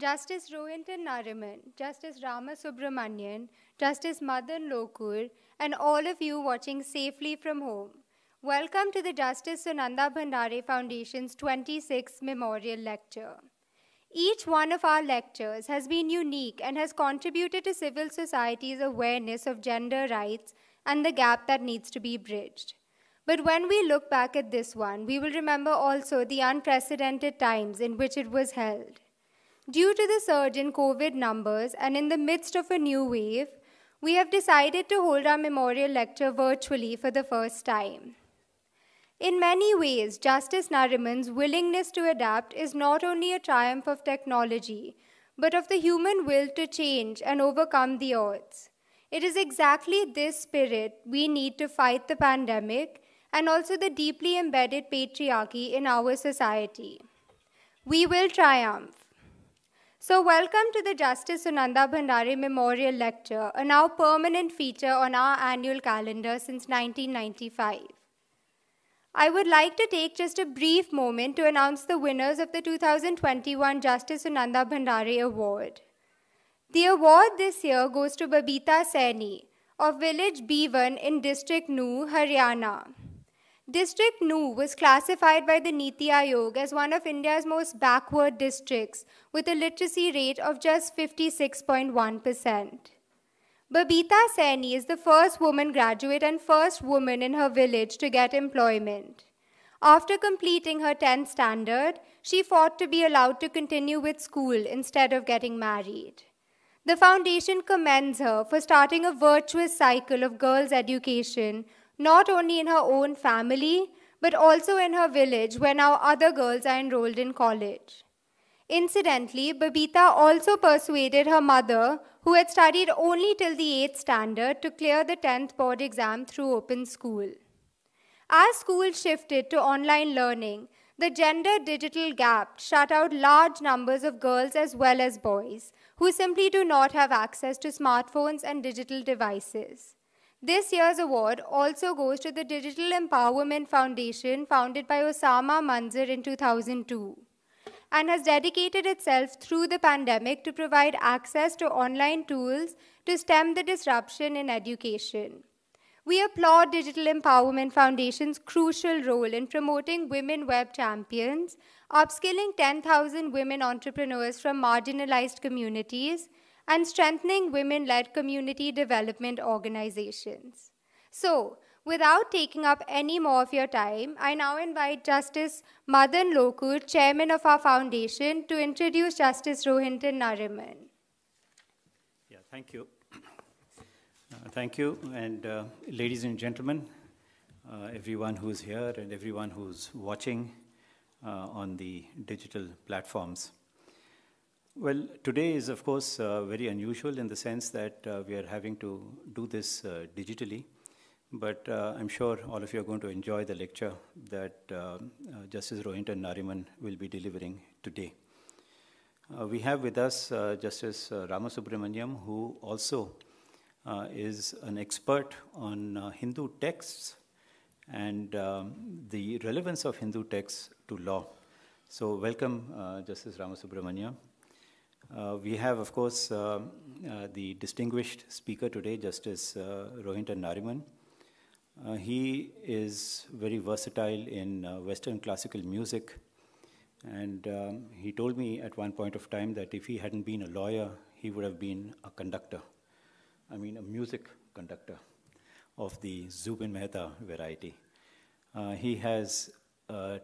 Justice Rohinton Nariman, Justice Rama Subramanian, Justice Madan Lokur, and all of you watching safely from home. Welcome to the Justice Sunanda Bhandare Foundation's 26th Memorial Lecture. Each one of our lectures has been unique and has contributed to civil society's awareness of gender rights and the gap that needs to be bridged. But when we look back at this one, we will remember also the unprecedented times in which it was held. Due to the surge in COVID numbers and in the midst of a new wave, we have decided to hold our memorial lecture virtually for the first time. In many ways, Justice Nariman's willingness to adapt is not only a triumph of technology, but of the human will to change and overcome the odds. It is exactly this spirit we need to fight the pandemic and also the deeply embedded patriarchy in our society. We will triumph. So, welcome to the Justice Sunanda Bhandari Memorial Lecture, a now permanent feature on our annual calendar since 1995. I would like to take just a brief moment to announce the winners of the 2021 Justice Sunanda Bhandari Award. The award this year goes to Babita Saini of Village B1 in District Nu, Haryana. District Nu was classified by the Niti Aayog as one of India's most backward districts, with a literacy rate of just 56.1%. Babita Saini is the first woman graduate and first woman in her village to get employment. After completing her 10th standard, she fought to be allowed to continue with school instead of getting married. The foundation commends her for starting a virtuous cycle of girls' education not only in her own family, but also in her village where now other girls are enrolled in college. Incidentally, Babita also persuaded her mother, who had studied only till the 8th standard, to clear the 10th board exam through open school. As school shifted to online learning, the gender digital gap shut out large numbers of girls as well as boys, who simply do not have access to smartphones and digital devices. This year's award also goes to the Digital Empowerment Foundation, founded by Osama Manzar in 2002, and has dedicated itself through the pandemic to provide access to online tools to stem the disruption in education. We applaud Digital Empowerment Foundation's crucial role in promoting women web champions, upskilling 10,000 women entrepreneurs from marginalized communities, and strengthening women led community development organizations. So, without taking up any more of your time, I now invite Justice Madan Lokur, chairman of our foundation, to introduce Justice Rohinton Nariman. Yeah, thank you. Uh, thank you, and uh, ladies and gentlemen, uh, everyone who's here and everyone who's watching uh, on the digital platforms. Well, today is, of course, uh, very unusual in the sense that uh, we are having to do this uh, digitally. But uh, I'm sure all of you are going to enjoy the lecture that uh, uh, Justice Rohinton Nariman will be delivering today. we have with us Justice uh, Ramasubramaniam, who also is an expert on Hindu texts and um, the relevance of Hindu texts to law. So welcome, Justice Ramasubramaniam. Uh, we have, of course, uh, uh, the distinguished speaker today, Justice uh, Rohinton Nariman. Uh, he is very versatile in uh, Western classical music. And um, he told me at one point of time that if he hadn't been a lawyer, he would have been a conductor. I mean, a music conductor of the Zubin Mehta variety. Uh, he has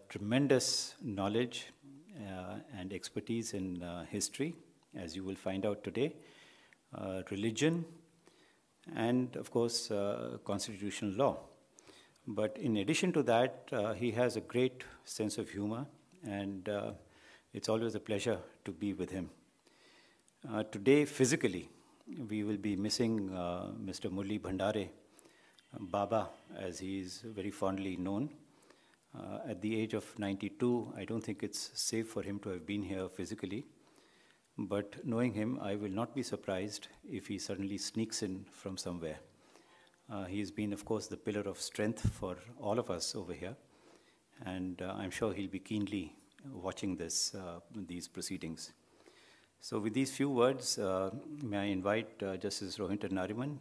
tremendous knowledge and expertise in history as you will find out today, uh, religion, and of course, uh, constitutional law. But in addition to that, uh, he has a great sense of humor, and uh, it's always a pleasure to be with him. Uh, today, physically, we will be missing uh, Mr. Murli Bhandare, Baba, as he is very fondly known. at the age of 92, I don't think it's safe for him to have been here physically. But knowing him, I will not be surprised if he suddenly sneaks in from somewhere. Uh, he has been, of course, the pillar of strength for all of us over here, and uh, I'm sure he'll be keenly watching this, uh, these proceedings. So, with these few words, uh, may I invite uh, Justice Rohinton Nariman?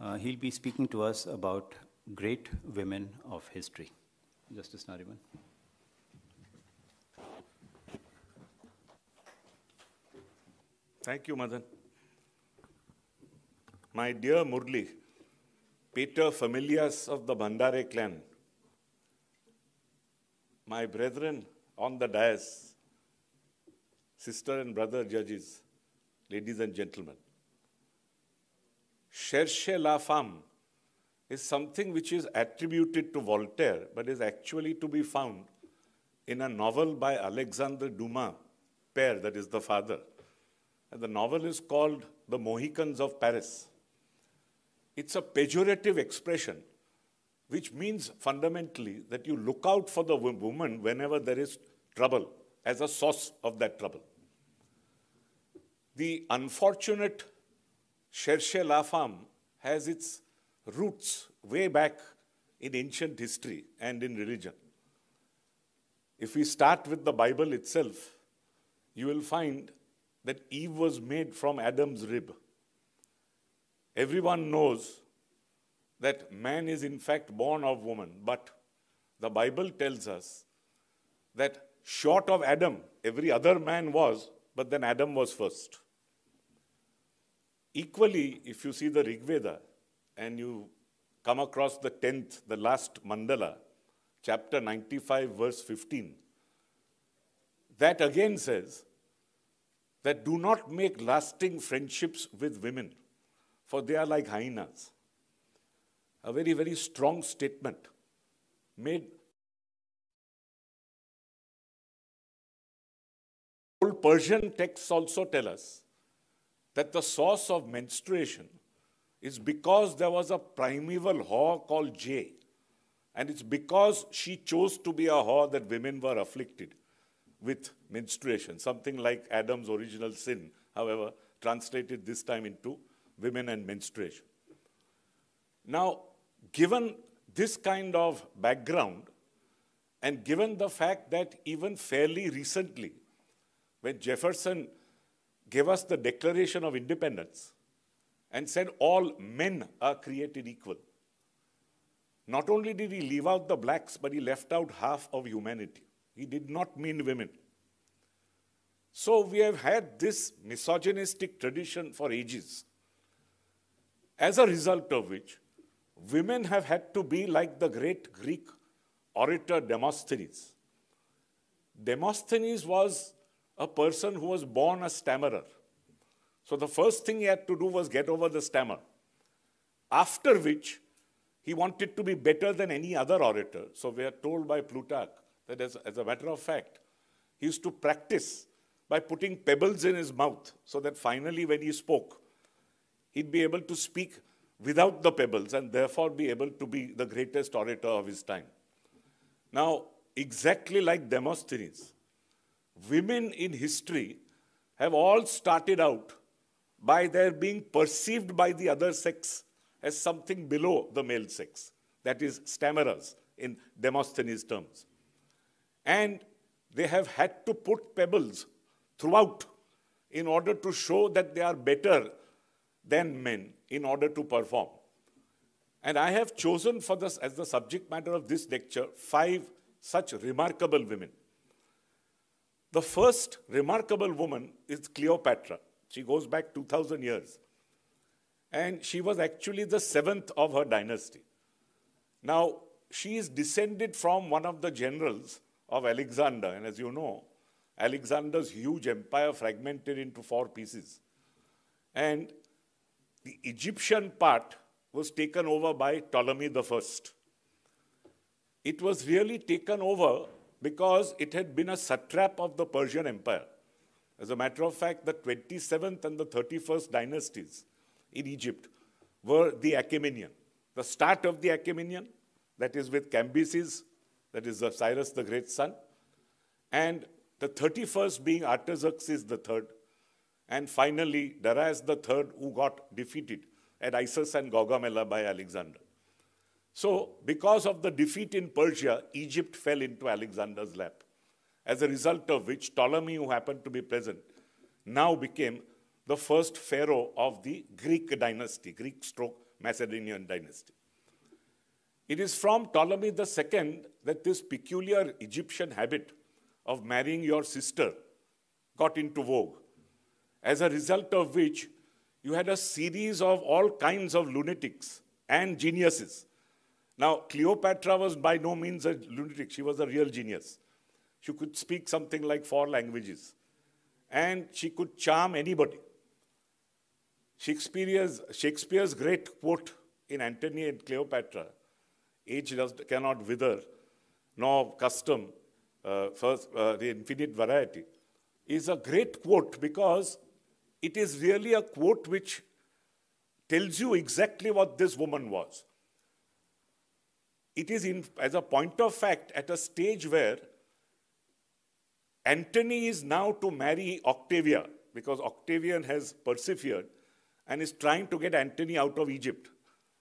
Uh, he'll be speaking to us about great women of history. Justice Nariman. Thank you, Madan. My dear Murli, Peter Familias of the Bandare clan, my brethren on the dais, sister and brother judges, ladies and gentlemen, Cherchez la femme is something which is attributed to Voltaire, but is actually to be found in a novel by Alexandre Dumas, Père, that is the father, the novel is called The Mohicans of Paris. It's a pejorative expression, which means fundamentally that you look out for the woman whenever there is trouble as a source of that trouble. The unfortunate Cherchez la femme has its roots way back in ancient history and in religion. If we start with the Bible itself, you will find that Eve was made from Adam's rib. Everyone knows that man is in fact born of woman, but the Bible tells us that short of Adam, every other man was, but then Adam was first. Equally, if you see the Rig Veda and you come across the 10th, the last mandala, chapter 95, verse 15, that again says that do not make lasting friendships with women, for they are like hyenas. A very, very strong statement made Old Persian texts also tell us that the source of menstruation is because there was a primeval whore called Jay. And it's because she chose to be a whore that women were afflicted with menstruation, something like Adam's original sin, however, translated this time into women and menstruation. Now, given this kind of background, and given the fact that even fairly recently, when Jefferson gave us the Declaration of Independence and said all men are created equal, not only did he leave out the blacks, but he left out half of humanity. He did not mean women. So we have had this misogynistic tradition for ages, as a result of which women have had to be like the great Greek orator Demosthenes. Demosthenes was a person who was born a stammerer. So the first thing he had to do was get over the stammer. After which, he wanted to be better than any other orator. So we are told by Plutarch that as, as a matter of fact, he used to practice by putting pebbles in his mouth so that finally when he spoke, he'd be able to speak without the pebbles and therefore be able to be the greatest orator of his time. Now, exactly like Demosthenes, women in history have all started out by their being perceived by the other sex as something below the male sex, that is, stammerers in Demosthenes' terms. And they have had to put pebbles throughout in order to show that they are better than men in order to perform. And I have chosen for this as the subject matter of this lecture five such remarkable women. The first remarkable woman is Cleopatra. She goes back 2,000 years. And she was actually the seventh of her dynasty. Now, she is descended from one of the generals of Alexander. And as you know, Alexander's huge empire fragmented into four pieces. And the Egyptian part was taken over by Ptolemy I. It was really taken over because it had been a satrap of the Persian Empire. As a matter of fact, the 27th and the 31st dynasties in Egypt were the Achaemenian. The start of the Achaemenian, that is with Cambyses that is Cyrus the Great's son, and the 31st being Artaxerxes the third, and finally Darius the third who got defeated at Isis and Gaugamela by Alexander. So, because of the defeat in Persia, Egypt fell into Alexander's lap, as a result of which Ptolemy, who happened to be present, now became the first pharaoh of the Greek dynasty, Greek stroke Macedonian dynasty. It is from Ptolemy II that this peculiar Egyptian habit of marrying your sister got into vogue, as a result of which you had a series of all kinds of lunatics and geniuses. Now, Cleopatra was by no means a lunatic, she was a real genius. She could speak something like four languages, and she could charm anybody. Shakespeare's, Shakespeare's great quote in Antony and Cleopatra Age does, cannot wither, nor custom, uh, first, uh, the infinite variety, is a great quote because it is really a quote which tells you exactly what this woman was. It is, in, as a point of fact, at a stage where Antony is now to marry Octavia because Octavian has persevered and is trying to get Antony out of Egypt.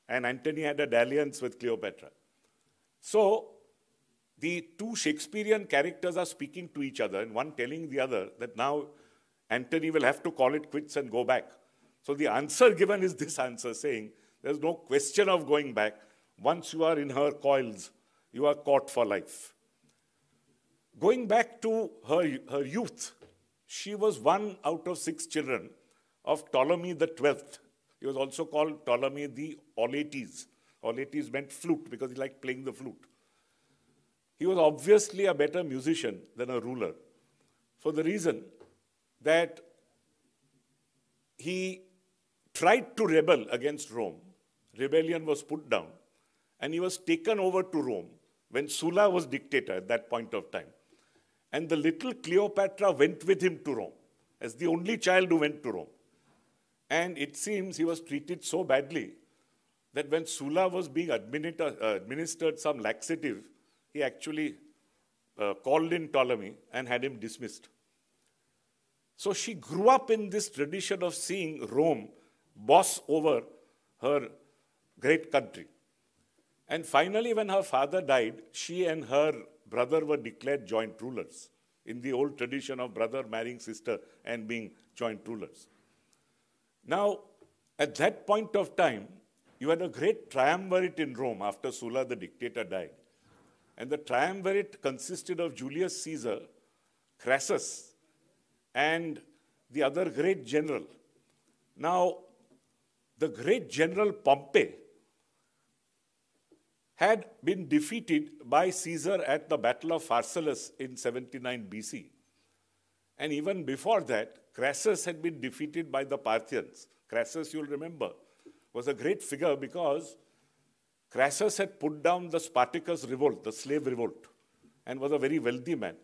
And Antony had a dalliance with Cleopatra. So the two Shakespearean characters are speaking to each other, and one telling the other that now Antony will have to call it quits and go back. So the answer given is this answer saying, There's no question of going back. Once you are in her coils, you are caught for life. Going back to her, her youth, she was one out of six children of Ptolemy the Twelfth. He was also called Ptolemy the Oletes or Latis meant flute because he liked playing the flute. He was obviously a better musician than a ruler for the reason that he tried to rebel against Rome. Rebellion was put down, and he was taken over to Rome when Sulla was dictator at that point of time. And the little Cleopatra went with him to Rome as the only child who went to Rome. And it seems he was treated so badly that when Sula was being uh, administered some laxative, he actually uh, called in Ptolemy and had him dismissed. So she grew up in this tradition of seeing Rome boss over her great country. And finally, when her father died, she and her brother were declared joint rulers in the old tradition of brother marrying sister and being joint rulers. Now, at that point of time, you had a great triumvirate in Rome after Sulla, the dictator, died. And the triumvirate consisted of Julius Caesar, Crassus, and the other great general. Now, the great general Pompey had been defeated by Caesar at the Battle of Pharsalus in 79 BC. And even before that, Crassus had been defeated by the Parthians. Crassus, you'll remember, was a great figure because Crassus had put down the Spartacus revolt, the slave revolt, and was a very wealthy man.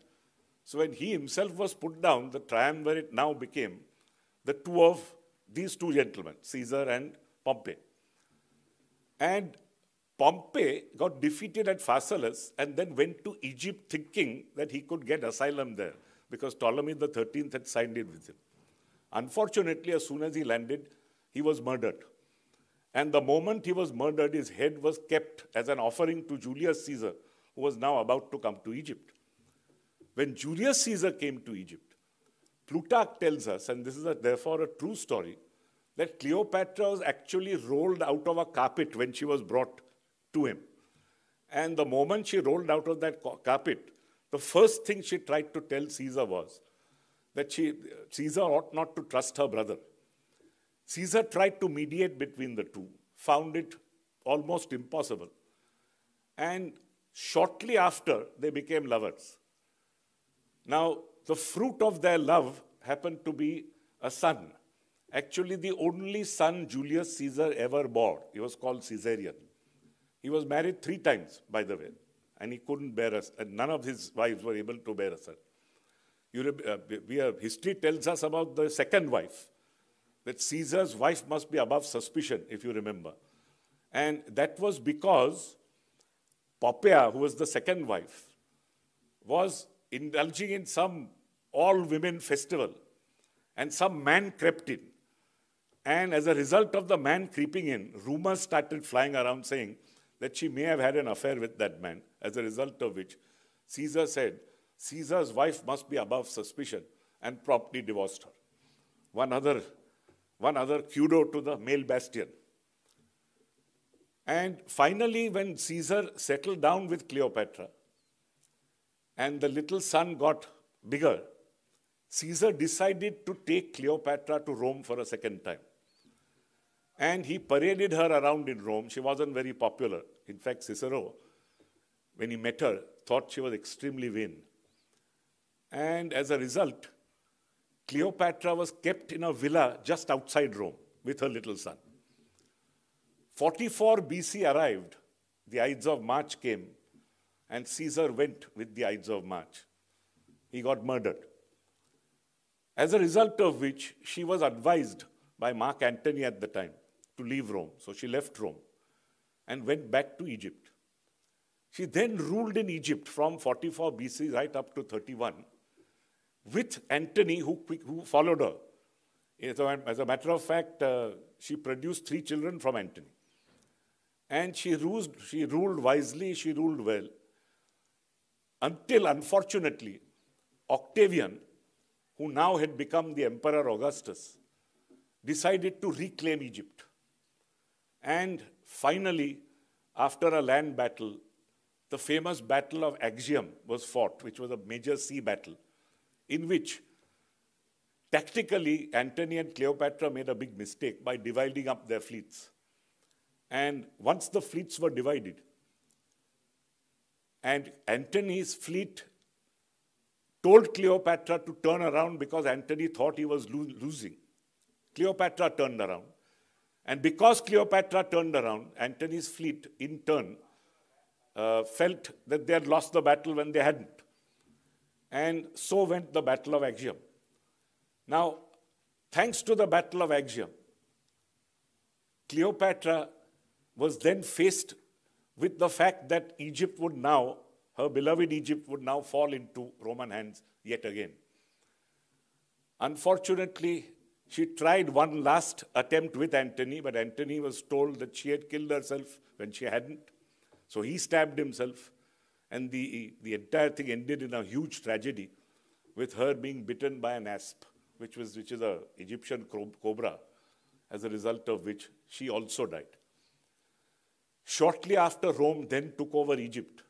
So when he himself was put down, the triumvirate now became the two of these two gentlemen, Caesar and Pompey. And Pompey got defeated at Pharsalus and then went to Egypt thinking that he could get asylum there because Ptolemy the 13th had signed it with him. Unfortunately, as soon as he landed, he was murdered. And the moment he was murdered, his head was kept as an offering to Julius Caesar, who was now about to come to Egypt. When Julius Caesar came to Egypt, Plutarch tells us, and this is a, therefore a true story, that Cleopatra was actually rolled out of a carpet when she was brought to him. And the moment she rolled out of that carpet, the first thing she tried to tell Caesar was that she, Caesar ought not to trust her brother. Caesar tried to mediate between the two, found it almost impossible. And shortly after, they became lovers. Now, the fruit of their love happened to be a son. Actually, the only son Julius Caesar ever bore. He was called Caesarion. He was married three times, by the way, and he couldn't bear us, and none of his wives were able to bear us. son. Uh, history tells us about the second wife, that Caesar's wife must be above suspicion, if you remember. And that was because Poppaea, who was the second wife, was indulging in some all women festival. And some man crept in. And as a result of the man creeping in, rumors started flying around saying that she may have had an affair with that man, as a result of which Caesar said, Caesar's wife must be above suspicion, and promptly divorced her. One other one other kudo to the male bastion. And finally, when Caesar settled down with Cleopatra and the little son got bigger, Caesar decided to take Cleopatra to Rome for a second time. And he paraded her around in Rome. She wasn't very popular. In fact, Cicero, when he met her, thought she was extremely vain. And as a result, Cleopatra was kept in a villa just outside Rome with her little son. 44 BC arrived, the Ides of March came, and Caesar went with the Ides of March. He got murdered. As a result of which, she was advised by Mark Antony at the time to leave Rome. So she left Rome and went back to Egypt. She then ruled in Egypt from 44 BC right up to 31 with Antony, who, who followed her. so as a matter of fact, uh, she produced three children from Antony. And she, she ruled wisely, she ruled well, until unfortunately, Octavian, who now had become the Emperor Augustus, decided to reclaim Egypt. And finally, after a land battle, the famous Battle of Actium was fought, which was a major sea battle in which tactically Antony and Cleopatra made a big mistake by dividing up their fleets. And once the fleets were divided, and Antony's fleet told Cleopatra to turn around because Antony thought he was lo losing. Cleopatra turned around. And because Cleopatra turned around, Antony's fleet, in turn, uh, felt that they had lost the battle when they hadn't and so went the Battle of Actium. Now, thanks to the Battle of Actium, Cleopatra was then faced with the fact that Egypt would now, her beloved Egypt would now fall into Roman hands yet again. Unfortunately, she tried one last attempt with Antony, but Antony was told that she had killed herself when she hadn't. So he stabbed himself. And the, the entire thing ended in a huge tragedy with her being bitten by an asp, which, was, which is an Egyptian cobra, as a result of which she also died. Shortly after Rome then took over Egypt,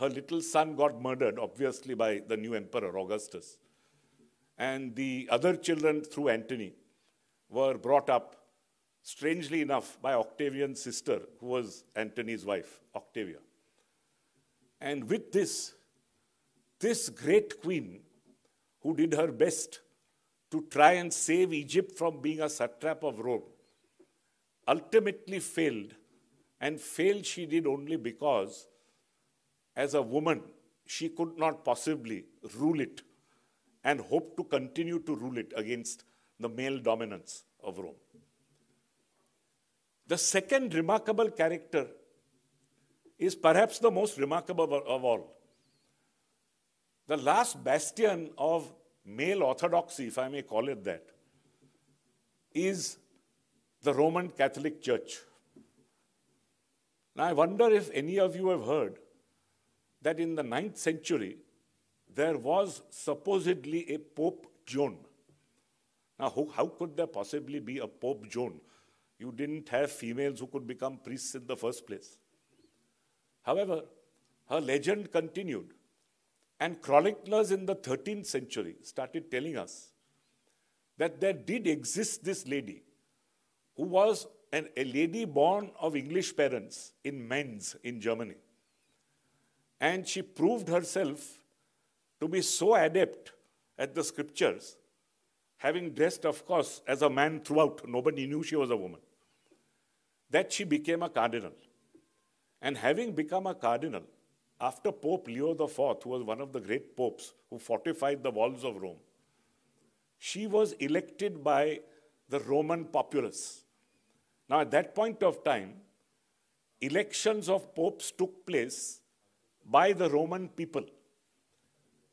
her little son got murdered, obviously, by the new emperor, Augustus. And the other children, through Antony, were brought up, strangely enough, by Octavian's sister, who was Antony's wife, Octavia. And with this, this great queen who did her best to try and save Egypt from being a satrap of Rome, ultimately failed. And failed she did only because, as a woman, she could not possibly rule it and hope to continue to rule it against the male dominance of Rome. The second remarkable character is perhaps the most remarkable of all. The last bastion of male orthodoxy, if I may call it that, is the Roman Catholic Church. Now, I wonder if any of you have heard that in the 9th century, there was supposedly a Pope Joan. Now, how, how could there possibly be a Pope Joan? You didn't have females who could become priests in the first place. However, her legend continued, and chroniclers in the 13th century started telling us that there did exist this lady who was an, a lady born of English parents in Mainz in Germany. And she proved herself to be so adept at the scriptures, having dressed, of course, as a man throughout, nobody knew she was a woman, that she became a cardinal. And having become a cardinal, after Pope Leo IV, who was one of the great popes who fortified the walls of Rome, she was elected by the Roman populace. Now, at that point of time, elections of popes took place by the Roman people.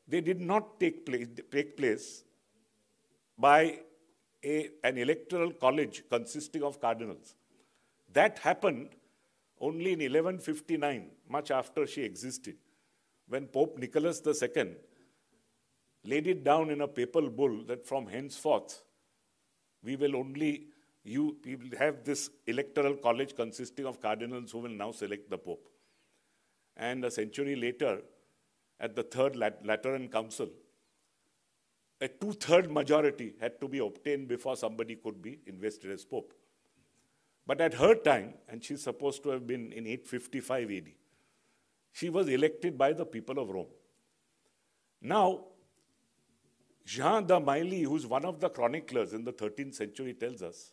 They did not take place, take place by a, an electoral college consisting of cardinals. That happened only in 1159, much after she existed, when Pope Nicholas II laid it down in a papal bull that from henceforth we will only you we will have this electoral college consisting of cardinals who will now select the pope and a century later at the third lateran council a two-third majority had to be obtained before somebody could be invested as pope but at her time, and she's supposed to have been in 855 AD, she was elected by the people of Rome. Now, Jean de Mailly, who's one of the chroniclers in the 13th century, tells us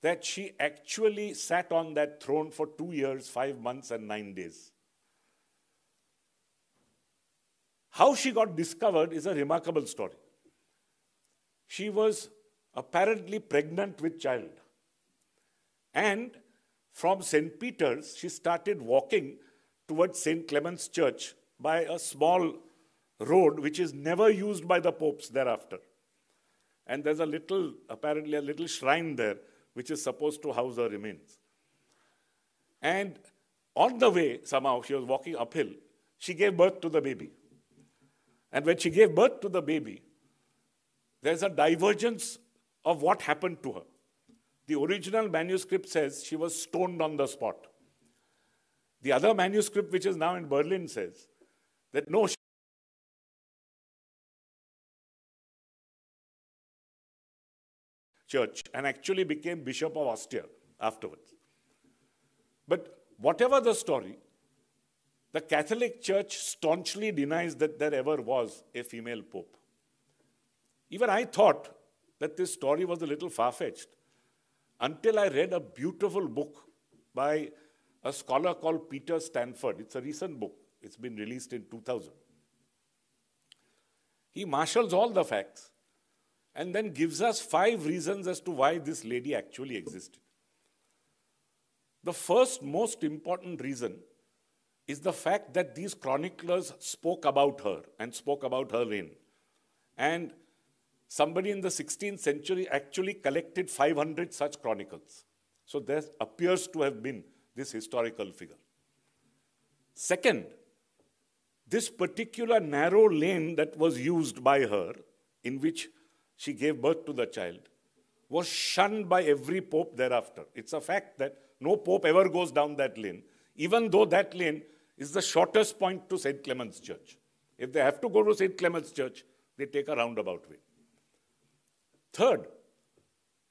that she actually sat on that throne for two years, five months, and nine days. How she got discovered is a remarkable story. She was apparently pregnant with child and from St. Peter's, she started walking towards St. Clement's Church by a small road which is never used by the popes thereafter. And there's a little, apparently, a little shrine there which is supposed to house her remains. And on the way, somehow, she was walking uphill, she gave birth to the baby. And when she gave birth to the baby, there's a divergence of what happened to her. The original manuscript says she was stoned on the spot. The other manuscript, which is now in Berlin, says that no, she church and actually became Bishop of Ostia afterwards. But whatever the story, the Catholic Church staunchly denies that there ever was a female pope. Even I thought that this story was a little far fetched until I read a beautiful book by a scholar called Peter Stanford. It's a recent book, it's been released in 2000. He marshals all the facts and then gives us five reasons as to why this lady actually existed. The first most important reason is the fact that these chroniclers spoke about her and spoke about her reign. And somebody in the 16th century actually collected 500 such chronicles. So there appears to have been this historical figure. Second, this particular narrow lane that was used by her, in which she gave birth to the child, was shunned by every pope thereafter. It's a fact that no pope ever goes down that lane, even though that lane is the shortest point to St. Clement's Church. If they have to go to St. Clement's Church, they take a roundabout way. Third,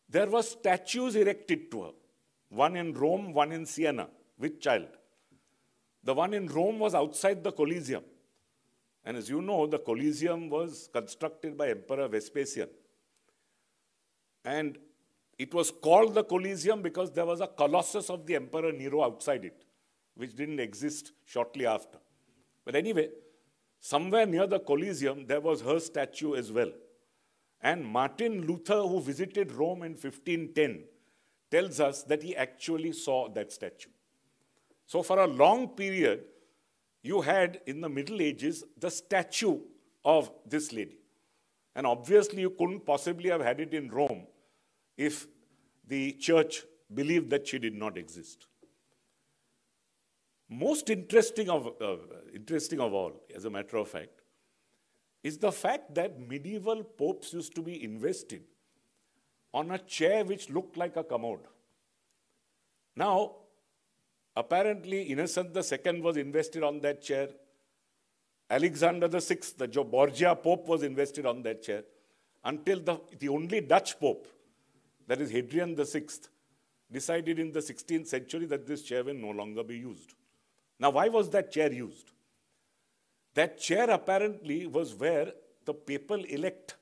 there were statues erected to her, one in Rome, one in Siena, with child. The one in Rome was outside the Colosseum. And as you know, the Colosseum was constructed by Emperor Vespasian. And it was called the Colosseum because there was a colossus of the Emperor Nero outside it, which didn't exist shortly after. But anyway, somewhere near the Colosseum, there was her statue as well. And Martin Luther, who visited Rome in 1510, tells us that he actually saw that statue. So, for a long period, you had in the Middle Ages the statue of this lady. And obviously, you couldn't possibly have had it in Rome if the church believed that she did not exist. Most interesting of, uh, interesting of all, as a matter of fact, is the fact that medieval popes used to be invested on a chair which looked like a commode. Now, apparently, Innocent II was invested on that chair. Alexander VI, the Borgia Pope, was invested on that chair until the, the only Dutch Pope, that is Hadrian VI, decided in the 16th century that this chair will no longer be used. Now, why was that chair used? That chair apparently was where the papal elect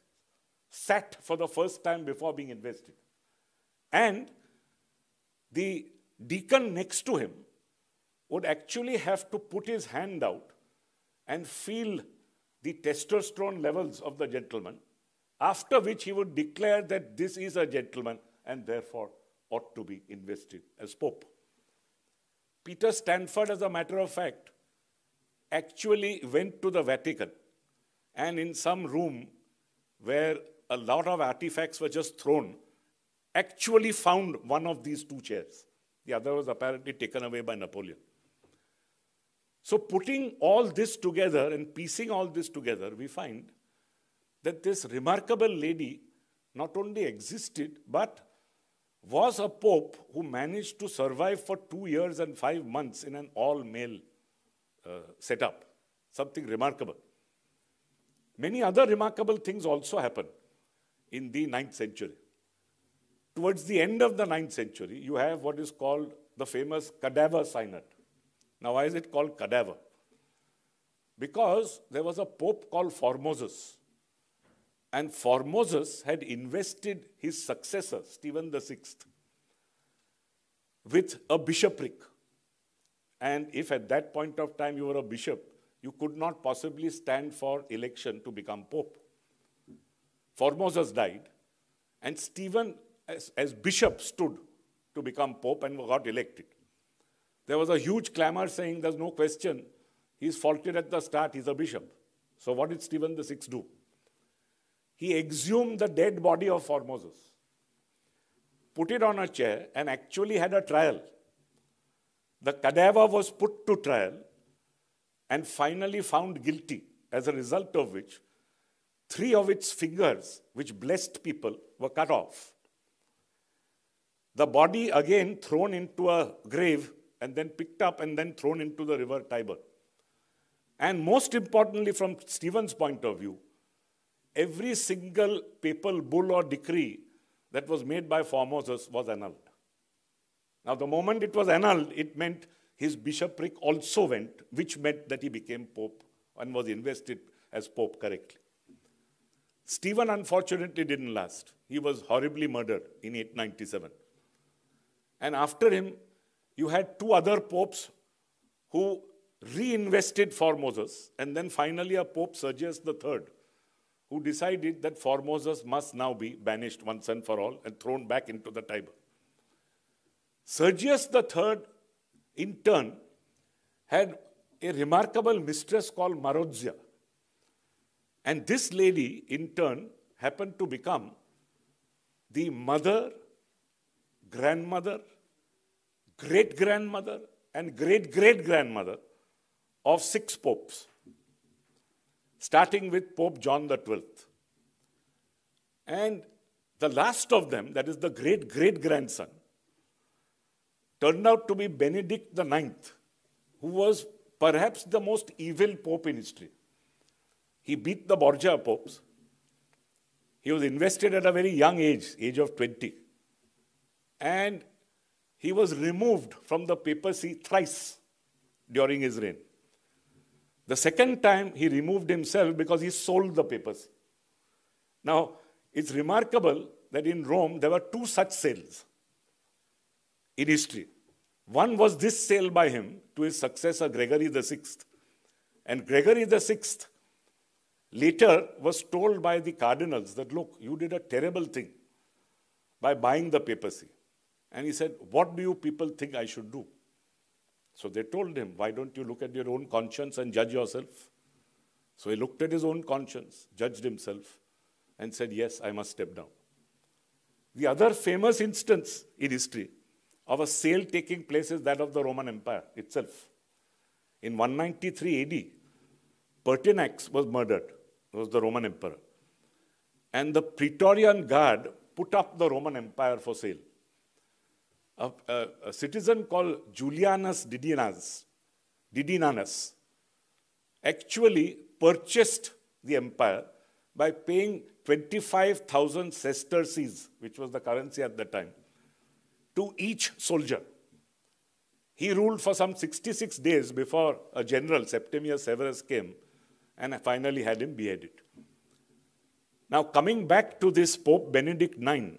sat for the first time before being invested. And the deacon next to him would actually have to put his hand out and feel the testosterone levels of the gentleman, after which he would declare that this is a gentleman and therefore ought to be invested as Pope. Peter Stanford, as a matter of fact, actually went to the Vatican and in some room where a lot of artifacts were just thrown, actually found one of these two chairs. The other was apparently taken away by Napoleon. So, putting all this together and piecing all this together, we find that this remarkable lady not only existed, but was a pope who managed to survive for two years and five months in an all male uh, set up. Something remarkable. Many other remarkable things also happen in the 9th century. Towards the end of the 9th century, you have what is called the famous cadaver synod. Now, why is it called cadaver? Because there was a pope called Formosus. And Formosus had invested his successor, Stephen VI, with a bishopric and if at that point of time you were a bishop, you could not possibly stand for election to become pope. Formosus died, and Stephen, as, as bishop, stood to become pope and got elected. There was a huge clamor saying, There's no question, he's faulted at the start, he's a bishop. So, what did Stephen the Sixth do? He exhumed the dead body of Formosus, put it on a chair, and actually had a trial the cadaver was put to trial and finally found guilty, as a result of which, three of its fingers, which blessed people, were cut off. The body again thrown into a grave and then picked up and then thrown into the river Tiber. And most importantly, from Stephen's point of view, every single papal bull or decree that was made by Formosus was annulled. Now, the moment it was annulled, it meant his bishopric also went, which meant that he became Pope and was invested as Pope correctly. Stephen unfortunately didn't last. He was horribly murdered in 897. And after him, you had two other popes who reinvested Formosus, and then finally a Pope Sergius III, who decided that Formosus must now be banished once and for all and thrown back into the Tiber. Sergius III, in turn, had a remarkable mistress called Marozia. And this lady, in turn, happened to become the mother, grandmother, great grandmother, and great great grandmother of six popes, starting with Pope John the Twelfth, And the last of them, that is the great great grandson, turned out to be Benedict IX, who was perhaps the most evil pope in history. He beat the Borgia popes. He was invested at a very young age, age of 20. And he was removed from the papacy thrice during his reign. The second time he removed himself because he sold the papacy. Now, it's remarkable that in Rome there were two such sales in history. One was this sale by him to his successor, Gregory VI. And Gregory VI later was told by the cardinals that, look, you did a terrible thing by buying the papacy. And he said, what do you people think I should do? So they told him, why don't you look at your own conscience and judge yourself? So he looked at his own conscience, judged himself, and said, yes, I must step down. The other famous instance in history of a sale taking place is that of the Roman Empire itself. In 193 AD, Pertinax was murdered, it was the Roman emperor. And the Praetorian Guard put up the Roman Empire for sale. A, a, a citizen called Julianus Didinus, Didinanus actually purchased the empire by paying 25,000 sesterces, which was the currency at the time to each soldier. He ruled for some 66 days before a general, Septimius Severus, came and finally had him beheaded. Now, coming back to this Pope Benedict IX,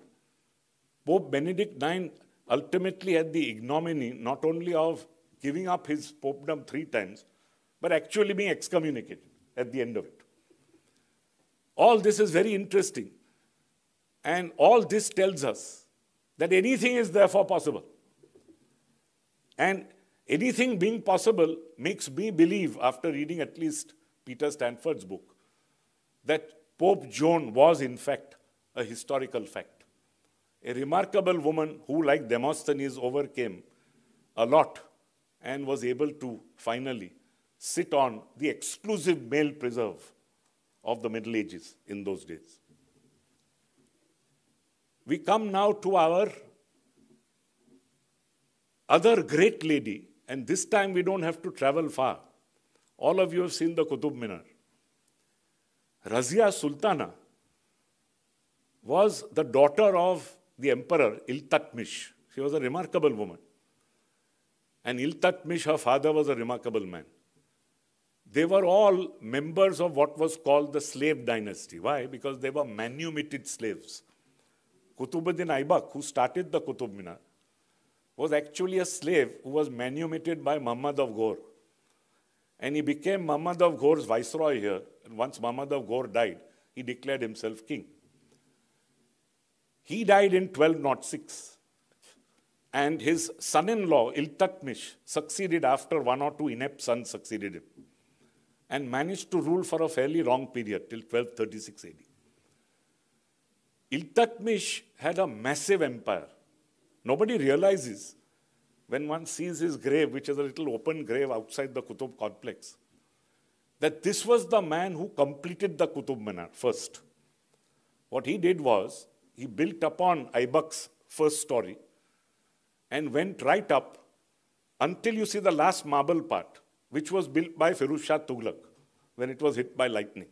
Pope Benedict IX ultimately had the ignominy not only of giving up his popedom three times, but actually being excommunicated at the end of it. All this is very interesting. And all this tells us that anything is therefore possible. And anything being possible makes me believe, after reading at least Peter Stanford's book, that Pope Joan was in fact a historical fact. A remarkable woman who, like Demosthenes, overcame a lot and was able to finally sit on the exclusive male preserve of the Middle Ages in those days. We come now to our other great lady, and this time we don't have to travel far. All of you have seen the Qutub Minar. Razia Sultana was the daughter of the emperor Iltutmish. She was a remarkable woman. And Iltutmish, her father, was a remarkable man. They were all members of what was called the slave dynasty. Why? Because they were manumitted slaves. Qutubuddin Aibak, who started the Qutub Minar, was actually a slave who was manumitted by Muhammad of Ghor. And he became Muhammad of Ghor's viceroy here. And once Muhammad of Ghor died, he declared himself king. He died in 1206. And his son in law, Iltutmish, succeeded after one or two inept sons succeeded him and managed to rule for a fairly long period till 1236 AD. Iltutmish had a massive empire. Nobody realizes when one sees his grave, which is a little open grave outside the Qutub complex, that this was the man who completed the Qutub Minar first. What he did was, he built upon Aibak's first story and went right up until you see the last marble part, which was built by Firuz Shah Tughlaq when it was hit by lightning.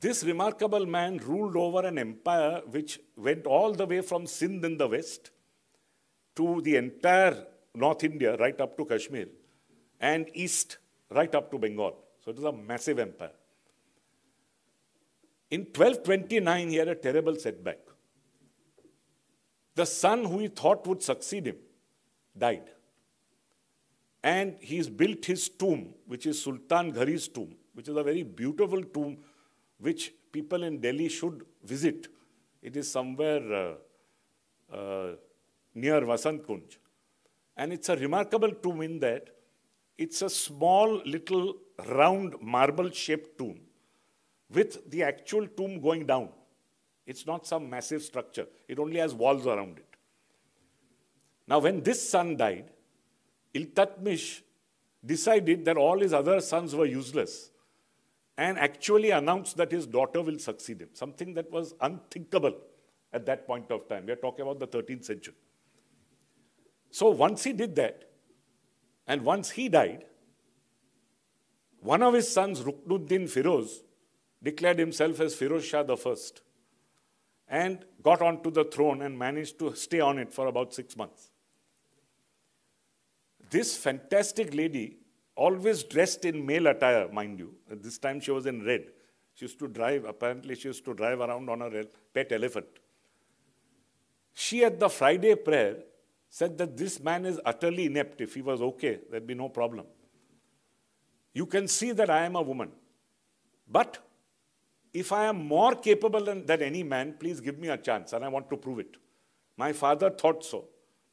This remarkable man ruled over an empire which went all the way from Sindh in the west to the entire North India, right up to Kashmir, and east, right up to Bengal. So it was a massive empire. In 1229, he had a terrible setback. The son who he thought would succeed him died. And he's built his tomb, which is Sultan Ghari's tomb, which is a very beautiful tomb which people in Delhi should visit. It is somewhere uh, uh, near Vasant Kunj. And it's a remarkable tomb in that it's a small, little, round, marble shaped tomb with the actual tomb going down. It's not some massive structure, it only has walls around it. Now, when this son died, Iltutmish decided that all his other sons were useless and actually announced that his daughter will succeed him, something that was unthinkable at that point of time. We are talking about the 13th century. So once he did that, and once he died, one of his sons, Ruknuddin Firoz, declared himself as Firoz Shah I and got onto the throne and managed to stay on it for about six months. This fantastic lady always dressed in male attire, mind you. this time she was in red. She used to drive, apparently, she used to drive around on her pet elephant. She, at the Friday prayer, said that this man is utterly inept. If he was okay, there'd be no problem. You can see that I am a woman. But if I am more capable than any man, please give me a chance, and I want to prove it. My father thought so.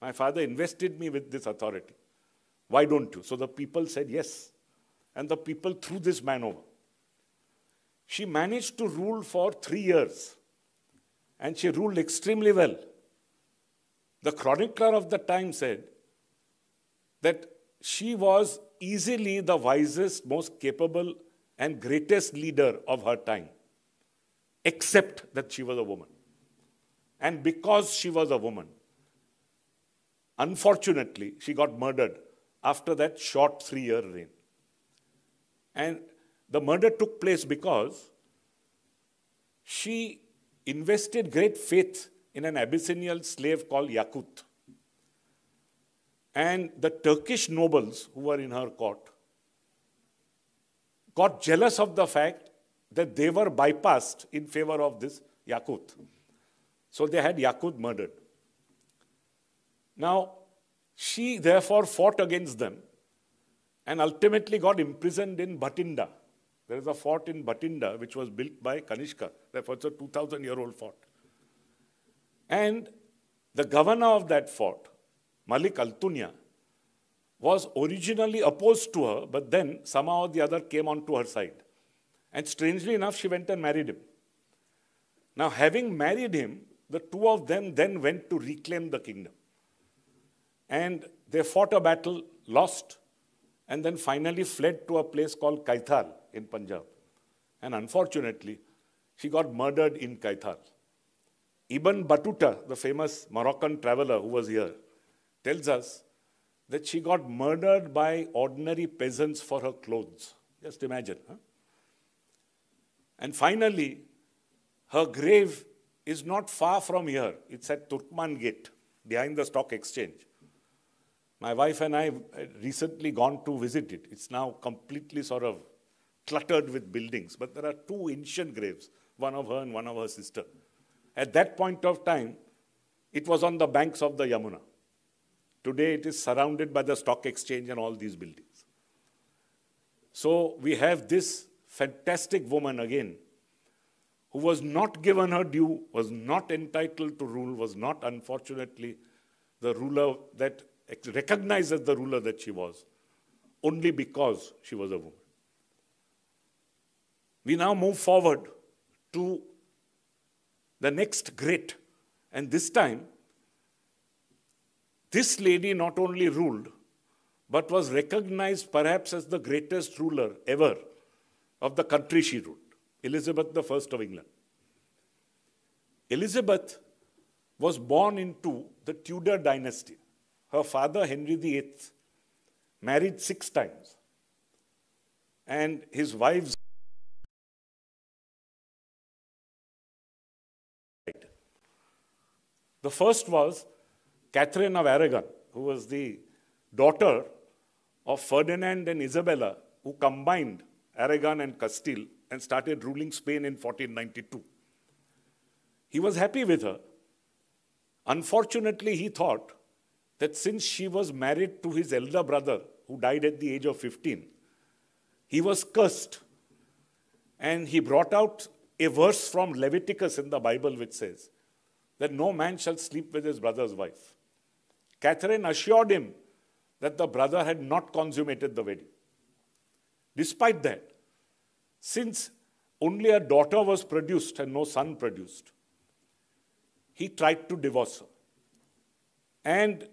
My father invested me with this authority. Why don't you? So the people said yes. And the people threw this man over. She managed to rule for three years. And she ruled extremely well. The chronicler of the time said that she was easily the wisest, most capable, and greatest leader of her time, except that she was a woman. And because she was a woman, unfortunately, she got murdered after that short three year reign. And the murder took place because she invested great faith in an Abyssinian slave called Yakut. And the Turkish nobles who were in her court got jealous of the fact that they were bypassed in favor of this Yakut. So they had Yakut murdered. Now, she therefore fought against them and ultimately got imprisoned in Batinda. There is a fort in Batinda which was built by Kanishka. Therefore, it's a 2,000 year old fort. And the governor of that fort, Malik Altunia, was originally opposed to her, but then somehow or the other came onto her side. And strangely enough, she went and married him. Now, having married him, the two of them then went to reclaim the kingdom. And they fought a battle, lost, and then finally fled to a place called Kaithal in Punjab. And unfortunately, she got murdered in Kaithal. Ibn Battuta, the famous Moroccan traveler who was here, tells us that she got murdered by ordinary peasants for her clothes. Just imagine. Huh? And finally, her grave is not far from here. It's at Turkman Gate, behind the stock exchange. My wife and I recently gone to visit it. It's now completely sort of cluttered with buildings, but there are two ancient graves, one of her and one of her sister. At that point of time, it was on the banks of the Yamuna. Today, it is surrounded by the stock exchange and all these buildings. So, we have this fantastic woman again who was not given her due, was not entitled to rule, was not, unfortunately, the ruler that recognized as the ruler that she was, only because she was a woman. We now move forward to the next great, and this time, this lady not only ruled, but was recognized perhaps as the greatest ruler ever of the country she ruled, Elizabeth I of England. Elizabeth was born into the Tudor dynasty. Her father, Henry VIII, married six times. And his wives The first was Catherine of Aragon, who was the daughter of Ferdinand and Isabella, who combined Aragon and Castile and started ruling Spain in 1492. He was happy with her. Unfortunately, he thought that since she was married to his elder brother, who died at the age of 15, he was cursed. And he brought out a verse from Leviticus in the Bible which says that no man shall sleep with his brother's wife. Catherine assured him that the brother had not consummated the wedding. Despite that, since only a daughter was produced and no son produced, he tried to divorce her. And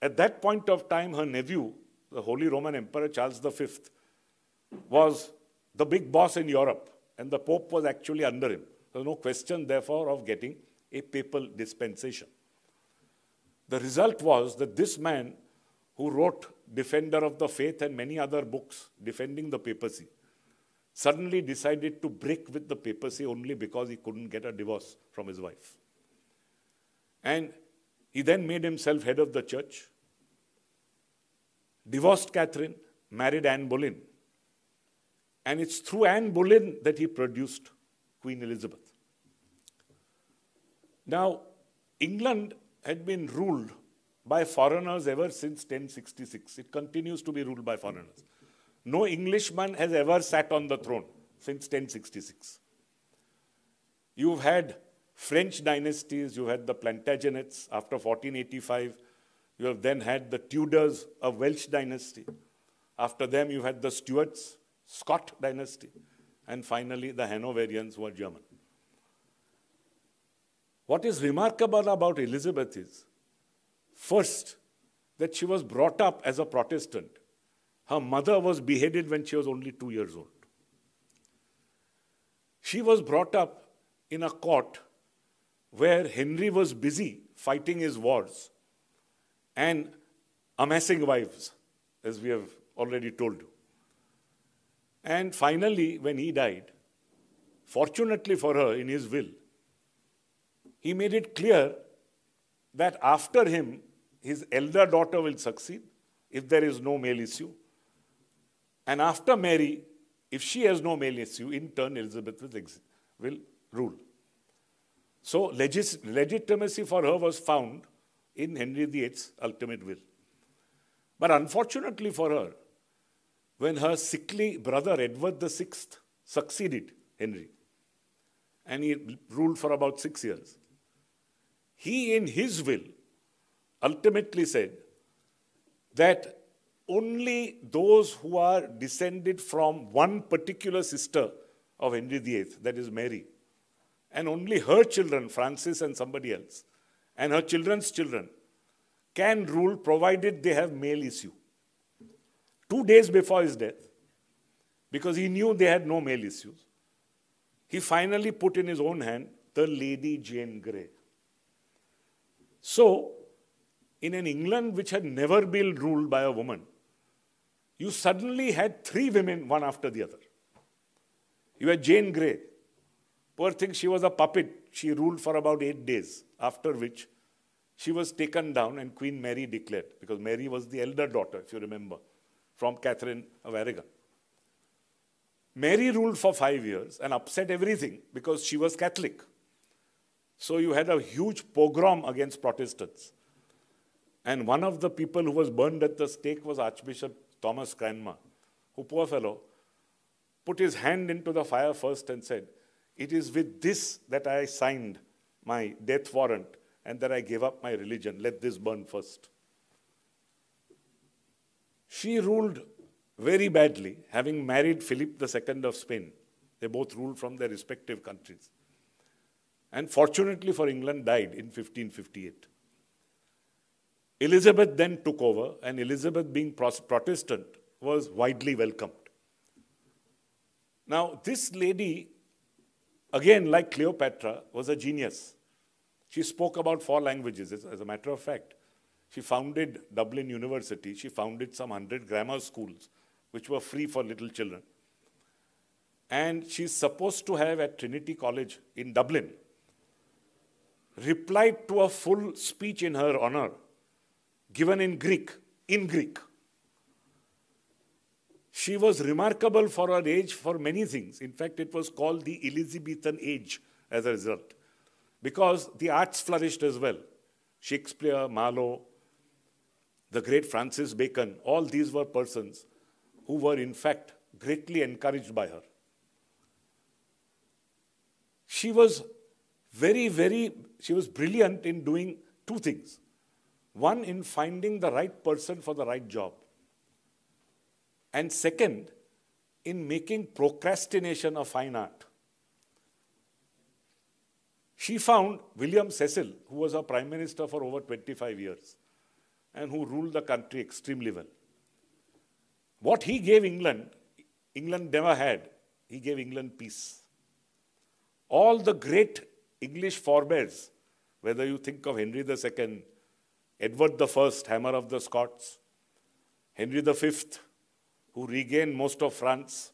at that point of time, her nephew, the Holy Roman Emperor Charles V, was the big boss in Europe, and the Pope was actually under him. There was no question, therefore, of getting a papal dispensation. The result was that this man, who wrote Defender of the Faith and many other books defending the papacy, suddenly decided to break with the papacy only because he couldn't get a divorce from his wife. And he then made himself head of the church, divorced Catherine, married Anne Boleyn. And it's through Anne Boleyn that he produced Queen Elizabeth. Now, England had been ruled by foreigners ever since 1066. It continues to be ruled by foreigners. No Englishman has ever sat on the throne since 1066. You've had French dynasties, you had the Plantagenets after 1485. You have then had the Tudors, a Welsh dynasty. After them, you had the Stuarts, Scott dynasty. And finally, the Hanoverians were German. What is remarkable about Elizabeth is, first, that she was brought up as a Protestant. Her mother was beheaded when she was only two years old. She was brought up in a court where Henry was busy fighting his wars and amassing wives, as we have already told you. And finally, when he died, fortunately for her, in his will, he made it clear that after him, his elder daughter will succeed if there is no male issue. And after Mary, if she has no male issue, in turn, Elizabeth will, will rule. So legis- legitimacy for her was found in Henry VIII's ultimate will. But unfortunately for her, when her sickly brother Edward VI succeeded Henry, and he ruled for about six years, he, in his will, ultimately said that only those who are descended from one particular sister of Henry VIII, that is Mary, and only her children, Francis and somebody else, and her children's children, can rule provided they have male issue. Two days before his death, because he knew they had no male issues, he finally put in his own hand the Lady Jane Grey. So, in an England which had never been ruled by a woman, you suddenly had three women, one after the other. You had Jane Grey, Poor thing, she was a puppet. She ruled for about eight days, after which she was taken down and Queen Mary declared, because Mary was the elder daughter, if you remember, from Catherine of Aragon. Mary ruled for five years and upset everything because she was Catholic. So you had a huge pogrom against Protestants. And one of the people who was burned at the stake was Archbishop Thomas Cranmer, who, poor fellow, put his hand into the fire first and said, it is with this that I signed my death warrant and that I gave up my religion. Let this burn first. She ruled very badly, having married Philip II of Spain. They both ruled from their respective countries. And fortunately for England, died in 1558. Elizabeth then took over, and Elizabeth, being Protestant, was widely welcomed. Now, this lady again, like Cleopatra, was a genius. She spoke about four languages, as a matter of fact. She founded Dublin University. She founded some 100 grammar schools, which were free for little children. And she's supposed to have at Trinity College in Dublin replied to a full speech in her honor given in Greek, in Greek. She was remarkable for her age for many things. In fact, it was called the Elizabethan age as a result, because the arts flourished as well. Shakespeare, Marlowe, the great Francis Bacon, all these were persons who were, in fact, greatly encouraged by her. She was very, very, she was brilliant in doing two things. One, in finding the right person for the right job. And second, in making procrastination a fine art. She found William Cecil, who was our prime minister for over 25 years and who ruled the country extremely well. What he gave England, England never had. He gave England peace. All the great English forebears, whether you think of Henry II, Edward I, Hammer of the Scots, Henry V, who regained most of France,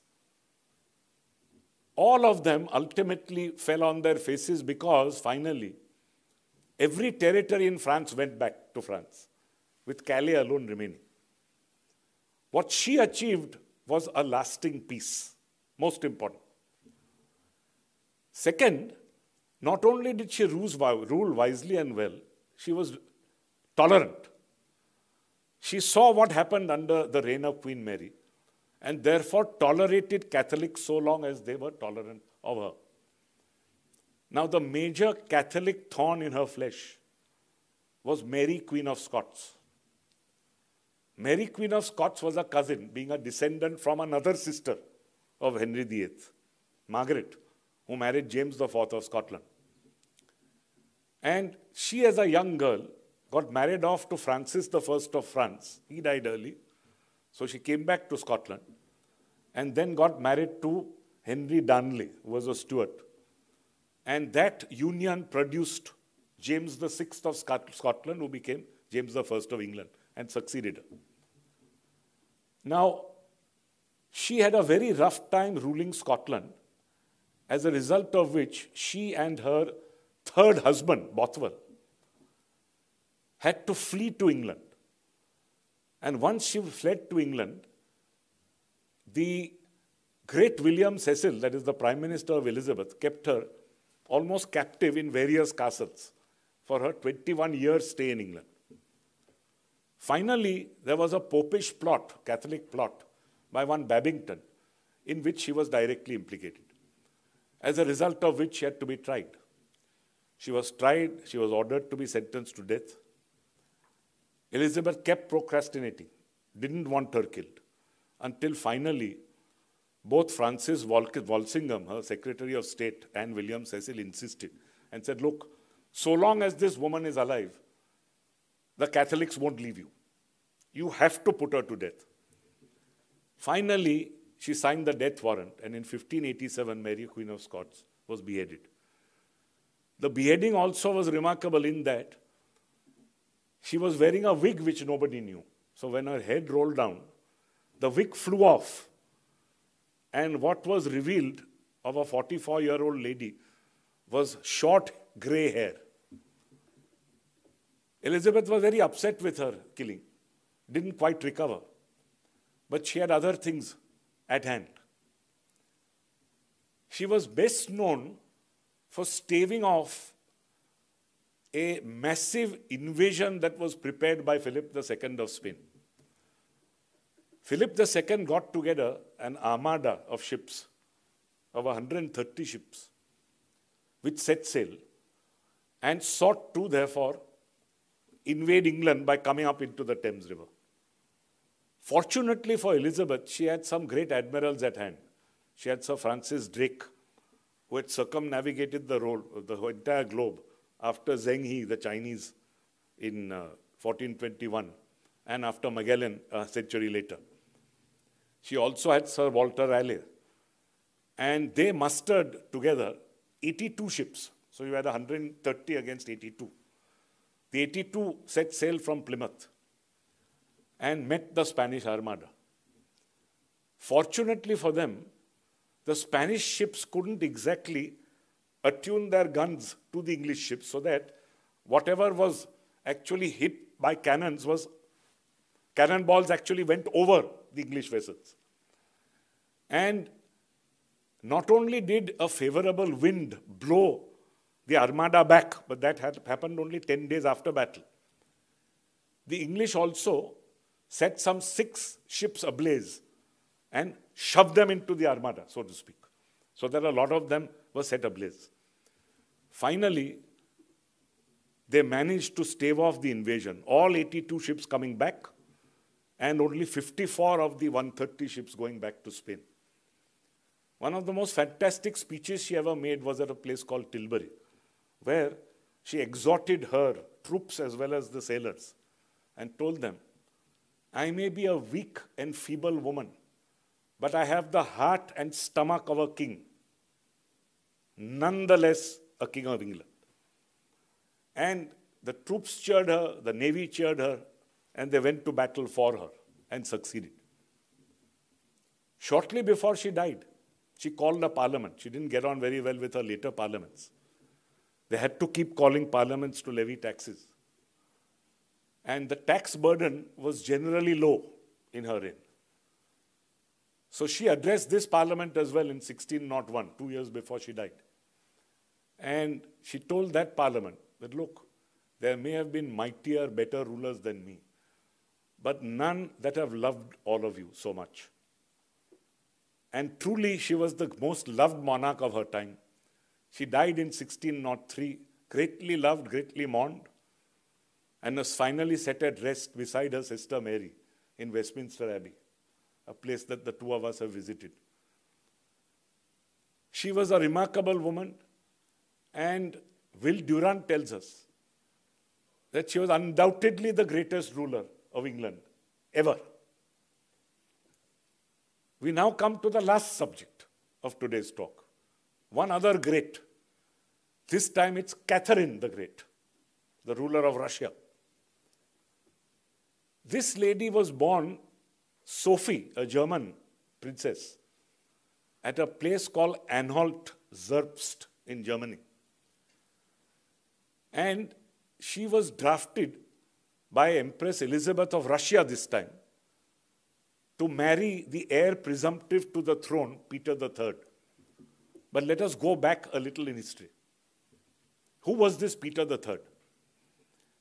all of them ultimately fell on their faces because finally every territory in France went back to France, with Calais alone remaining. What she achieved was a lasting peace, most important. Second, not only did she rule wisely and well, she was tolerant. She saw what happened under the reign of Queen Mary and therefore tolerated Catholics so long as they were tolerant of her. Now, the major Catholic thorn in her flesh was Mary, Queen of Scots. Mary, Queen of Scots, was a cousin, being a descendant from another sister of Henry VIII, Margaret, who married James IV of Scotland. And she, as a young girl, got married off to Francis I of France. He died early. So she came back to Scotland and then got married to Henry Darnley, who was a Stuart. And that union produced James VI of Scotland, who became James I of England and succeeded her. Now, she had a very rough time ruling Scotland, as a result of which she and her third husband, Bothwell, had to flee to England. And once she fled to England, the great William Cecil, that is the Prime Minister of Elizabeth, kept her almost captive in various castles for her 21 years stay in England. Finally, there was a popish plot, Catholic plot, by one Babington, in which she was directly implicated, as a result of which she had to be tried. She was tried, she was ordered to be sentenced to death. Elizabeth kept procrastinating, didn't want her killed until finally, both Francis Walsingham, her Secretary of State, and William Cecil insisted and said, Look, so long as this woman is alive, the Catholics won't leave you. You have to put her to death. Finally, she signed the death warrant, and in 1587, Mary, Queen of Scots, was beheaded. The beheading also was remarkable in that she was wearing a wig which nobody knew. So when her head rolled down, the wick flew off, and what was revealed of a 44 year old lady was short gray hair. Elizabeth was very upset with her killing, didn't quite recover, but she had other things at hand. She was best known for staving off a massive invasion that was prepared by Philip II of Spain. Philip II got together an armada of ships, of 130 ships, which set sail and sought to, therefore, invade England by coming up into the Thames River. Fortunately for Elizabeth, she had some great admirals at hand. She had Sir Francis Drake, who had circumnavigated the, role, the entire globe after Zheng He, the Chinese, in uh, 1421, and after Magellan a century later. She also had Sir Walter Raleigh. And they mustered together 82 ships. So you had 130 against 82. The 82 set sail from Plymouth and met the Spanish Armada. Fortunately for them, the Spanish ships couldn't exactly attune their guns to the English ships so that whatever was actually hit by cannons was Cannonballs actually went over the English vessels. And not only did a favorable wind blow the armada back, but that had happened only 10 days after battle. The English also set some six ships ablaze and shoved them into the armada, so to speak. So that a lot of them were set ablaze. Finally, they managed to stave off the invasion, all 82 ships coming back and only 54 of the 130 ships going back to Spain. One of the most fantastic speeches she ever made was at a place called Tilbury, where she exhorted her troops as well as the sailors and told them, I may be a weak and feeble woman, but I have the heart and stomach of a king, nonetheless, a king of England. And the troops cheered her, the navy cheered her, and they went to battle for her and succeeded. Shortly before she died, she called a parliament. She didn't get on very well with her later parliaments. They had to keep calling parliaments to levy taxes. And the tax burden was generally low in her reign. So she addressed this parliament as well in 1601, two years before she died. And she told that parliament that, look, there may have been mightier, better rulers than me but none that have loved all of you so much. And truly, she was the most loved monarch of her time. She died in 1603, greatly loved, greatly mourned, and was finally set at rest beside her sister Mary in Westminster Abbey, a place that the two of us have visited. She was a remarkable woman, and Will Durant tells us that she was undoubtedly the greatest ruler of England, ever. We now come to the last subject of today's talk. One other great. This time it's Catherine the Great, the ruler of Russia. This lady was born Sophie, a German princess, at a place called Anhalt Zerbst in Germany. And she was drafted by Empress Elizabeth of Russia this time to marry the heir presumptive to the throne, Peter III. But let us go back a little in history. Who was this Peter III?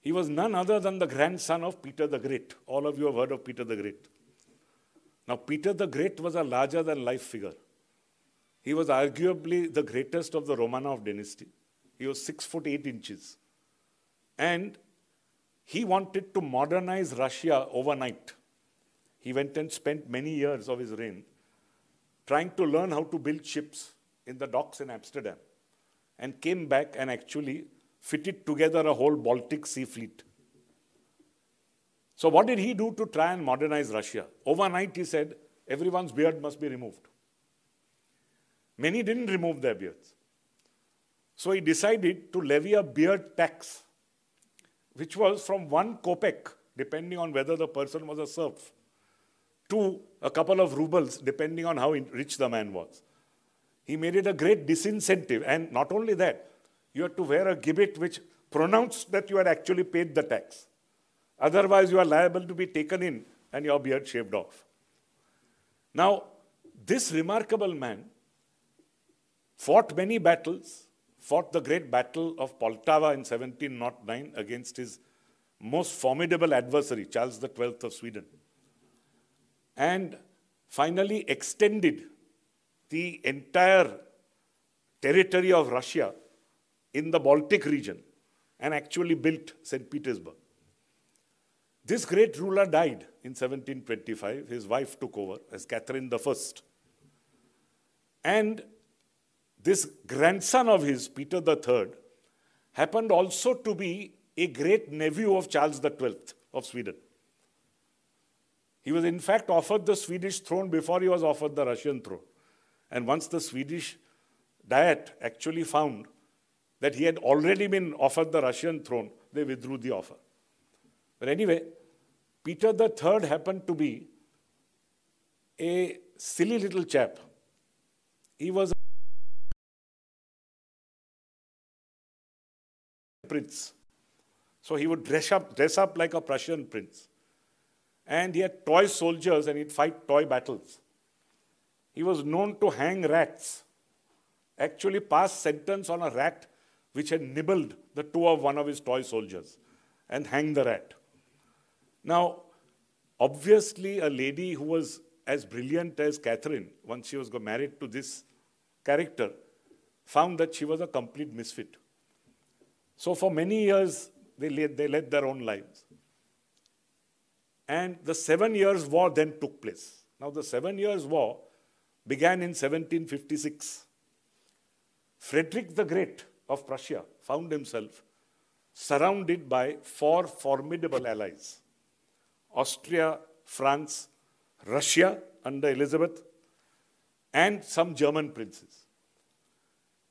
He was none other than the grandson of Peter the Great. All of you have heard of Peter the Great. Now, Peter the Great was a larger than life figure. He was arguably the greatest of the Romanov dynasty. He was six foot eight inches. And he wanted to modernize Russia overnight. He went and spent many years of his reign trying to learn how to build ships in the docks in Amsterdam and came back and actually fitted together a whole Baltic Sea fleet. So, what did he do to try and modernize Russia? Overnight, he said, everyone's beard must be removed. Many didn't remove their beards. So, he decided to levy a beard tax which was from one kopeck, depending on whether the person was a serf, to a couple of rubles, depending on how rich the man was. He made it a great disincentive. And not only that, you had to wear a gibbet which pronounced that you had actually paid the tax. Otherwise, you are liable to be taken in and your beard shaved off. Now, this remarkable man fought many battles, fought the great battle of Poltava in 1709 against his most formidable adversary, Charles XII of Sweden, and finally extended the entire territory of Russia in the Baltic region and actually built St. Petersburg. This great ruler died in 1725. His wife took over as Catherine I. And this grandson of his, Peter III, happened also to be a great nephew of Charles XII of Sweden. He was, in fact, offered the Swedish throne before he was offered the Russian throne. And once the Swedish Diet actually found that he had already been offered the Russian throne, they withdrew the offer. But anyway, Peter III happened to be a silly little chap. He was prince. So he would dress up, dress up like a Prussian prince. And he had toy soldiers and he'd fight toy battles. He was known to hang rats, actually, pass sentence on a rat which had nibbled the toe of one of his toy soldiers and hang the rat. Now, obviously, a lady who was as brilliant as Catherine, once she was married to this character, found that she was a complete misfit. So for many years, they led, they led their own lives. And the Seven Years' War then took place. Now, the Seven Years' War began in 1756. Frederick the Great of Prussia found himself surrounded by four formidable allies Austria, France, Russia under Elizabeth, and some German princes.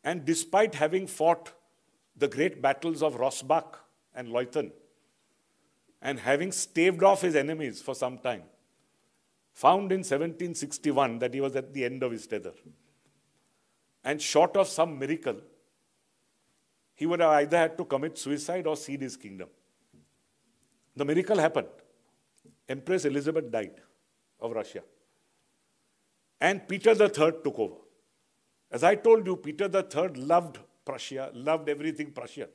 And despite having fought the great battles of Rossbach and Leuthen, and having staved off his enemies for some time, found in 1761 that he was at the end of his tether. And short of some miracle, he would have either had to commit suicide or cede his kingdom. The miracle happened. Empress Elizabeth died of Russia. And Peter III took over. As I told you, Peter III loved Prussia, loved everything Prussian.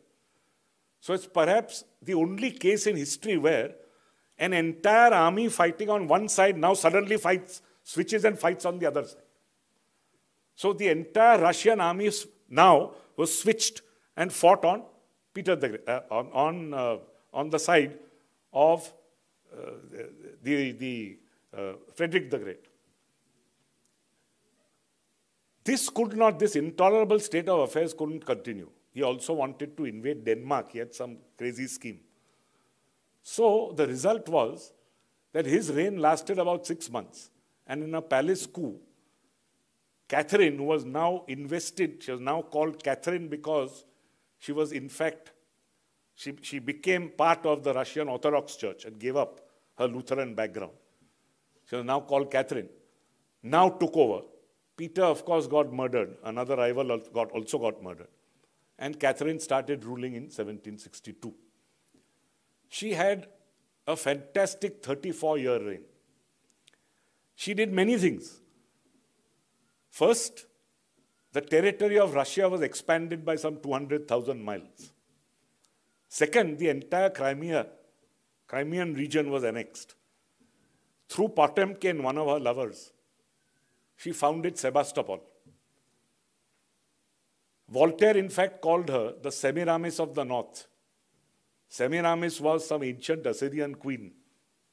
So it's perhaps the only case in history where an entire army fighting on one side now suddenly fights, switches and fights on the other side. So the entire Russian army now was switched and fought on Peter the, uh, on on, uh, on the side of uh, the the uh, Frederick the Great. This could not, this intolerable state of affairs couldn't continue. He also wanted to invade Denmark. He had some crazy scheme. So the result was that his reign lasted about six months. And in a palace coup, Catherine, who was now invested, she was now called Catherine because she was, in fact, she, she became part of the Russian Orthodox Church and gave up her Lutheran background. She was now called Catherine, now took over Peter, of course, got murdered. Another rival got, also got murdered. And Catherine started ruling in 1762. She had a fantastic 34 year reign. She did many things. First, the territory of Russia was expanded by some 200,000 miles. Second, the entire Crimea, Crimean region was annexed. Through Potemkin, one of her lovers, she founded Sebastopol. Voltaire, in fact, called her the Semiramis of the North. Semiramis was some ancient Assyrian queen,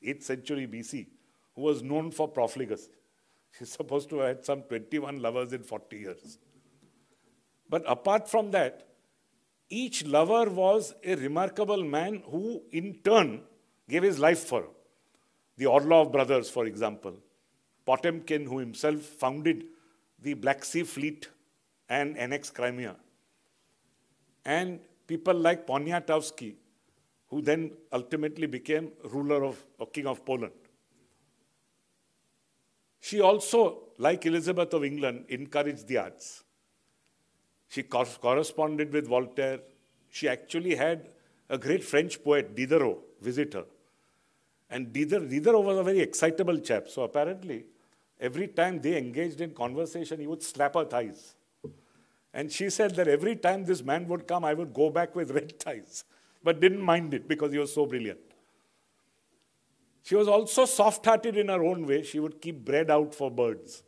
8th century BC, who was known for profligacy. She's supposed to have had some 21 lovers in 40 years. But apart from that, each lover was a remarkable man who, in turn, gave his life for her. The Orlov brothers, for example, Potemkin, who himself founded the Black Sea Fleet and annexed Crimea. And people like Poniatowski, who then ultimately became ruler of or king of Poland. She also, like Elizabeth of England, encouraged the arts. She cor corresponded with Voltaire. She actually had a great French poet, Diderot, visit her. And Diderot, Diderot was a very excitable chap, so apparently every time they engaged in conversation, he would slap her thighs. And she said that every time this man would come, I would go back with red thighs, but didn't mind it because he was so brilliant. She was also soft hearted in her own way. She would keep bread out for birds.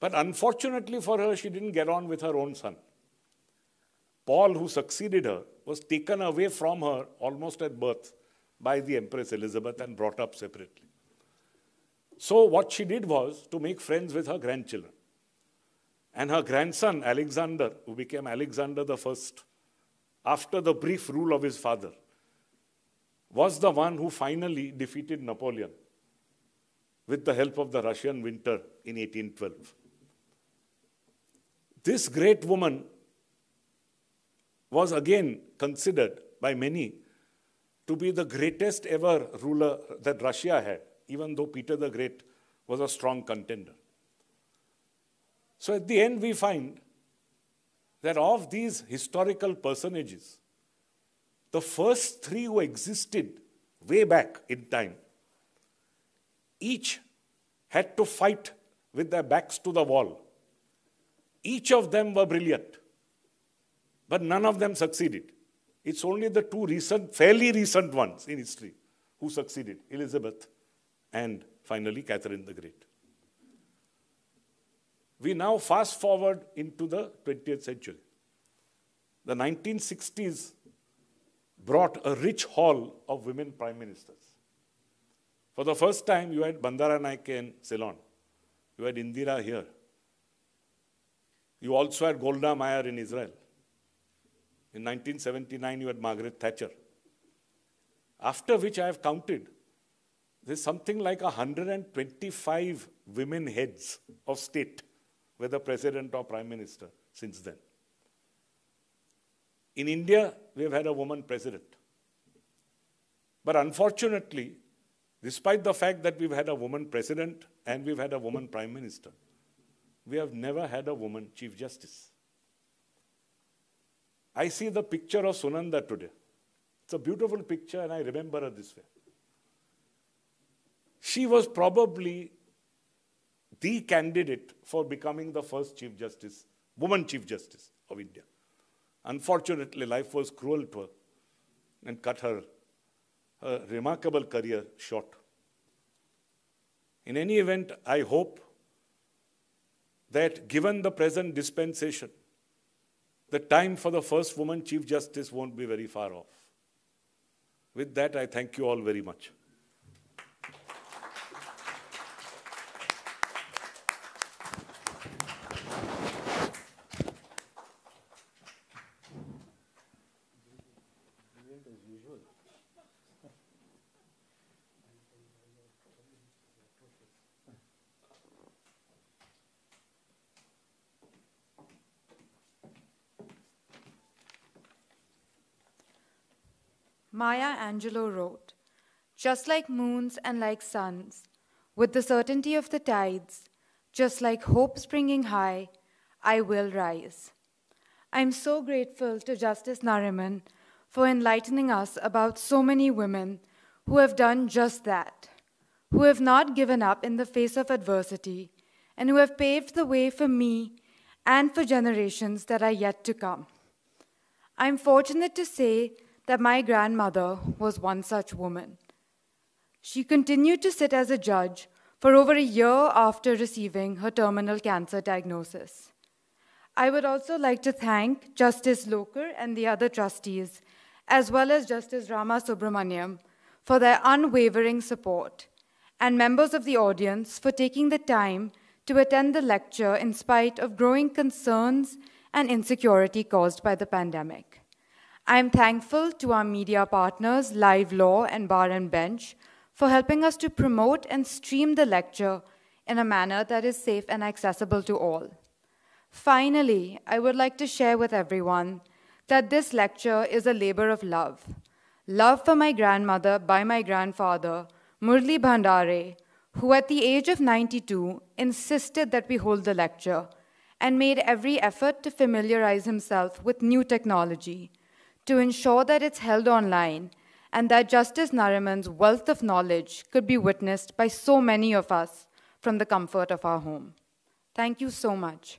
But unfortunately for her, she didn't get on with her own son. Paul, who succeeded her, was taken away from her almost at birth by the Empress Elizabeth and brought up separately. So what she did was to make friends with her grandchildren. And her grandson, Alexander, who became Alexander the First, after the brief rule of his father, was the one who finally defeated Napoleon with the help of the Russian winter in 1812. This great woman was again considered by many to be the greatest ever ruler that Russia had even though Peter the Great was a strong contender. So at the end, we find that of these historical personages, the first three who existed way back in time, each had to fight with their backs to the wall. Each of them were brilliant, but none of them succeeded. It's only the two recent, fairly recent ones in history who succeeded Elizabeth and finally Catherine the Great. We now fast forward into the 20th century. The 1960s brought a rich haul of women prime ministers. For the first time, you had Bandara in Ceylon. You had Indira here. You also had Golda Meir in Israel. In 1979, you had Margaret Thatcher. After which I have counted there's something like 125 women heads of state, whether president or prime minister, since then. In India, we have had a woman president. But unfortunately, despite the fact that we've had a woman president and we've had a woman prime minister, we have never had a woman chief justice. I see the picture of Sunanda today. It's a beautiful picture, and I remember her this way. She was probably the candidate for becoming the first Chief Justice, woman Chief Justice of India. Unfortunately, life was cruel to her and cut her, her remarkable career short. In any event, I hope that given the present dispensation, the time for the first woman Chief Justice won't be very far off. With that, I thank you all very much. Maya Angelou wrote Just like moons and like suns, with the certainty of the tides, just like hope springing high, I will rise. I'm so grateful to Justice Nariman for enlightening us about so many women who have done just that, who have not given up in the face of adversity, and who have paved the way for me and for generations that are yet to come. I'm fortunate to say that my grandmother was one such woman. She continued to sit as a judge for over a year after receiving her terminal cancer diagnosis. I would also like to thank Justice Loker and the other trustees, as well as Justice Rama Subramaniam, for their unwavering support, and members of the audience for taking the time to attend the lecture in spite of growing concerns and insecurity caused by the pandemic. I am thankful to our media partners, Live Law and Bar and Bench, for helping us to promote and stream the lecture in a manner that is safe and accessible to all. Finally, I would like to share with everyone that this lecture is a labor of love. Love for my grandmother by my grandfather, Murli Bhandare, who at the age of 92 insisted that we hold the lecture and made every effort to familiarize himself with new technology to ensure that it's held online and that Justice Nariman's wealth of knowledge could be witnessed by so many of us from the comfort of our home. Thank you so much.